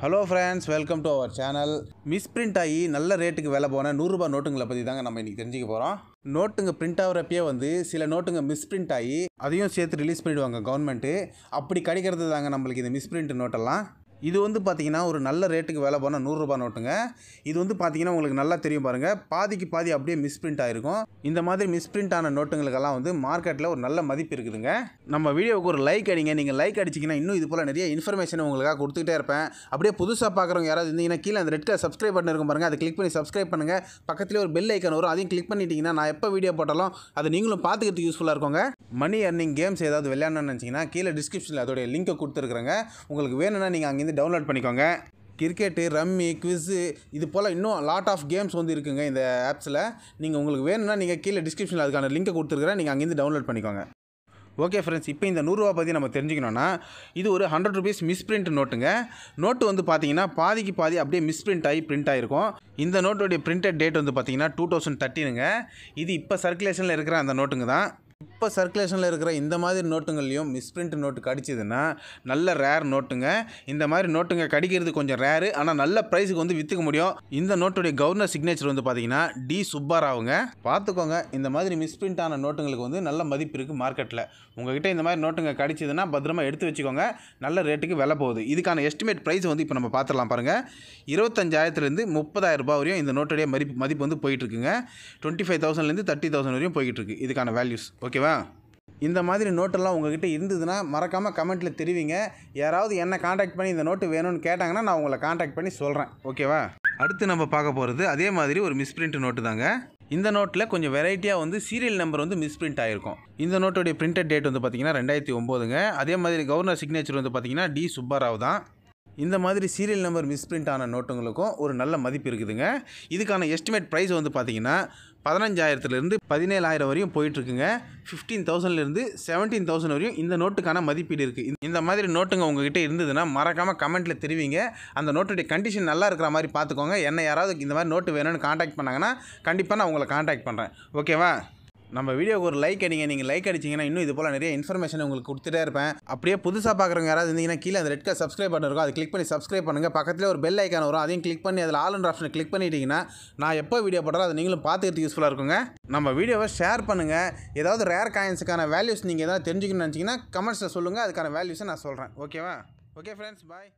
hello friends welcome to our channel misprint ஆகி நல்ல ரேட்டுக்கு விலை போன நூறுரூபா நோட்டுங்களை பற்றி தாங்க நம்ம இன்றைக்கி தெரிஞ்சுக்க போகிறோம் நோட்டுங்க பிரிண்ட் ஆகிறப்பயே வந்து சில நோட்டுங்க மிஸ்பிரிண்ட் ஆகி அதையும் சேர்த்து ரிலீஸ் பண்ணிவிடுவாங்க கவர்மெண்ட்டு அப்படி கிடைக்கிறது தாங்க நம்மளுக்கு இந்த மிஸ்பிரிண்ட் நோட்டெல்லாம் இது வந்து பார்த்தீங்கன்னா ஒரு நல்ல ரேட்டுக்கு வேலை பண்ண நூறுரூபா நோட்டுங்க இது வந்து பார்த்தீங்கன்னா உங்களுக்கு நல்லா தெரியும் பாருங்கள் பாதிக்கு பாதி அப்படியே மிஸ்பிரிண்ட் ஆகிருக்கும் இந்த மாதிரி மிஸ்பிரிண்ட் ஆன நோட்டுங்களுக்கெல்லாம் வந்து மார்க்கெட்டில் ஒரு நல்ல மதிப்பு இருக்குதுங்க நம்ம வீடியோவுக்கு ஒரு லைக் அடிங்க நீங்கள் லைக் அடிச்சிங்கன்னா இன்னும் இது போல் நிறைய இன்ஃபர்மேஷன் உங்களுக்காக கொடுத்துக்கிட்டே இருப்பேன் அப்படியே புதுசாக பார்க்குறவங்க யாராவது இருந்தீங்கன்னா கீழே அந்த ரெட் கலர் சப்ஸ்கிரைப் பட்டன் இருக்கும் பாருங்கள் அதை கிளிக் பண்ணி சப்ஸ்கிரைப் பண்ணுங்கள் பக்கத்தில் ஒரு பெல் ஐக்கன் வரும் அதையும் கிளிக் பண்ணிட்டீங்கன்னா நான் எப்போ வீடியோ போட்டாலும் அதை நீங்களும் பார்த்துக்கிறதுக்கு யூஸ்ஃபுல்லாக இருக்கோங்க மணி அர்னிங் கேம்ஸ் ஏதாவது விளையாடணும்னு நினச்சிங்கன்னா கீழே டிஸ்கிரிப்ஷனில் அதோடைய லிங்க்கை கொடுத்துருக்குறேங்க உங்களுக்கு வேணும்னா நீங்கள் அங்கே இங்கேருந்து டவுன்லோட் பண்ணிக்கோங்க கிரிக்கெட்டு ரம்மி குவிஸு இது போல் இன்னும் லாட் ஆஃப் கேம்ஸ் வந்து இருக்குங்க இந்த ஆப்ஸில் நீங்கள் உங்களுக்கு வேணும்னா நீங்கள் கீழே டிஸ்கிரிப்ஷனில் அதுக்கான லிங்க்கை கொடுத்துருக்குறேன் நீங்கள் அங்கேருந்து டவுன்லோட் பண்ணிக்கோங்க ஓகே ஃப்ரெண்ட்ஸ் இப்போ இந்த நூறுரூவா பற்றி நம்ம தெரிஞ்சுக்கணும்னா இது ஒரு ஹண்ட்ரட் ருபீஸ் மிஸ்பிரிண்ட் நோட்டுங்க நோட்டு வந்து பார்த்தீங்கன்னா பாதிக்கு பாதி அப்படியே மிஸ்பிரிண்ட் ஆகி பிரிண்ட் ஆகிருக்கும் இந்த நோட்டுடைய பிரிண்டட் டேட் வந்து பார்த்தீங்கன்னா டூ தௌசண்ட் தேர்ட்டினுங்க இது இப்போ சர்க்குலேஷனில் இருக்கிற அந்த நோட்டுங்க தான் இப்போ சர்க்குலேஷனில் இருக்கிற இந்த மாதிரி நோட்டுங்கள்லையும் மிஸ்பிரிண்ட் நோட்டு கடிச்சதுன்னா நல்ல ரேர் நோட்டுங்க இந்த மாதிரி நோட்டுங்க கடிக்கிறது கொஞ்சம் ரேரு ஆனால் நல்ல ப்ரைஸுக்கு வந்து விற்றுக்க முடியும் இந்த நோட்டுடைய கவர்னர் சிக்னேச்சர் வந்து பார்த்தீங்கன்னா டி சுப்பாராவுங்க பார்த்துக்கோங்க இந்த மாதிரி மிஸ்பிரிண்ட் ஆன நோட்டுங்களுக்கு வந்து நல்ல மதிப்பு இருக்குது மார்க்கெட்டில் உங்ககிட்ட இந்த மாதிரி நோட்டுங்க கடிச்சதுன்னா பத்திரமா எடுத்து வச்சுக்கோங்க நல்ல ரேட்டுக்கு விலை போகுது இதுக்கான எஸ்டிமேட் ப்ரைஸ் வந்து இப்போ நம்ம பார்த்துடலாம் பாருங்கள் இருபத்தஞ்சாயிரத்துலேருந்து முப்பதாயிரம் ரூபாய் வரையும் இந்த நோட்டுடைய மதிப்பு மதிப்பு வந்து போயிட்டுருக்குங்க டுவெண்ட்டி ஃபைவ் தௌசண்ட்லேருந்து தேர்ட்டி தௌசண்ட் வரையும் போயிட்டுருக்கு இதுக்கான வேல்யூஸ் ஓகேவா ஓகேவா இந்த மாதிரி நோட்டெல்லாம் உங்ககிட்ட இருந்ததுன்னா மறக்காமல் கமெண்ட்டில் தெரிவிங்க யாராவது என்ன காண்டாக்ட் பண்ணி இந்த நோட்டு வேணும்னு கேட்டாங்கன்னா நான் உங்களை காண்டாக்ட் பண்ணி சொல்கிறேன் ஓகேவா அடுத்து நம்ம பார்க்க போகிறது அதே மாதிரி ஒரு மிஸ்பிரிண்ட் நோட்டு தாங்க இந்த நோட்டில் கொஞ்சம் வெரைட்டியாக வந்து சீரியல் நம்பர் வந்து மிஸ்பிரிண்ட் ஆகிருக்கும் இந்த நோட்டுடைய பிரிண்டட் டேட் வந்து பார்த்திங்கன்னா ரெண்டாயிரத்தி ஒம்போதுங்க அதே மாதிரி கவர்னர் சிக்னேச்சர் வந்து பார்த்திங்கன்னா டி சுப்பாராவ் தான் இந்த மாதிரி சீரியல் நம்பர் மிஸ்பிரிண்ட் ஆன நோட்டுங்களுக்கும் ஒரு நல்ல மதிப்பு இருக்குதுங்க இதுக்கான எஸ்டிமேட் ப்ரைஸ் வந்து பார்த்திங்கன்னா பதினஞ்சாயிரத்துலேருந்து பதினேழாயிரம் வரையும் போயிட்டுருக்குங்க ஃபிஃப்டீன் தௌசண்ட்லேருந்து செவன்டீன் தௌசண்ட் வரையும் இந்த நோட்டுக்கான மதிப்பீடு இருக்குது இந்த மாதிரி நோட்டுங்க உங்ககிட்ட இருந்ததுன்னா மறக்காமல் கமெண்ட்டில் தெரிவிங்க அந்த நோட்டுடைய கண்டிஷன் நல்லா இருக்கிற மாதிரி பார்த்துக்கோங்க என்ன யாராவது இந்த மாதிரி நோட்டு வேணும்னு காண்டாக்ட் பண்ணாங்கன்னா கண்டிப்பாக நான் உங்களை காண்டாக்ட் பண்ணுறேன் ஓகேவா நம்ம வீடியோக்கு ஒரு லைக் அடிங்க நீங்கள் லைக் அடிச்சிங்கன்னா இன்னும் இது போல் நிறைய இன்ஃபர்மேஷன் உங்களுக்கு கொடுத்துட்டே இருப்பேன் அப்படியே புதுசாக பார்க்குறவங்க யாராவது இருந்தீங்கன்னா கீழே அந்த ரெட் கலர் சப்ஸ்கிரைப் பட்டன் அது அதை கிளிக் பண்ணி சப்ஸ்கிரைப் பண்ணுங்கள் பக்கத்தில் ஒரு பெல் ஐக்கான் வரும் அதையும் கிளிக் பண்ணி அதில் ஆல் அண்ட் ஆப்ஷனை கிளிக் பண்ணிட்டீங்கன்னா நான் எப்போ வீடியோ போடுறோம் அதை நீங்களும் பார்த்துக்கிறது யூஸ்ஃபுல்லாக இருக்குங்க நம்ம வீடியோவை ஷேர் பண்ணுங்கள் ஏதாவது ரேர் காயின்ஸுக்கான வேல்யூஸ் நீங்கள் எதாவது தெரிஞ்சுக்கணும்னு நினச்சிங்கன்னா கமெண்ட்ஸில் சொல்லுங்கள் அதுக்கான வேல்யூஸை நான் சொல்கிறேன் ஓகேவா ஓகே ஃப்ரெண்ட்ஸ் பாய்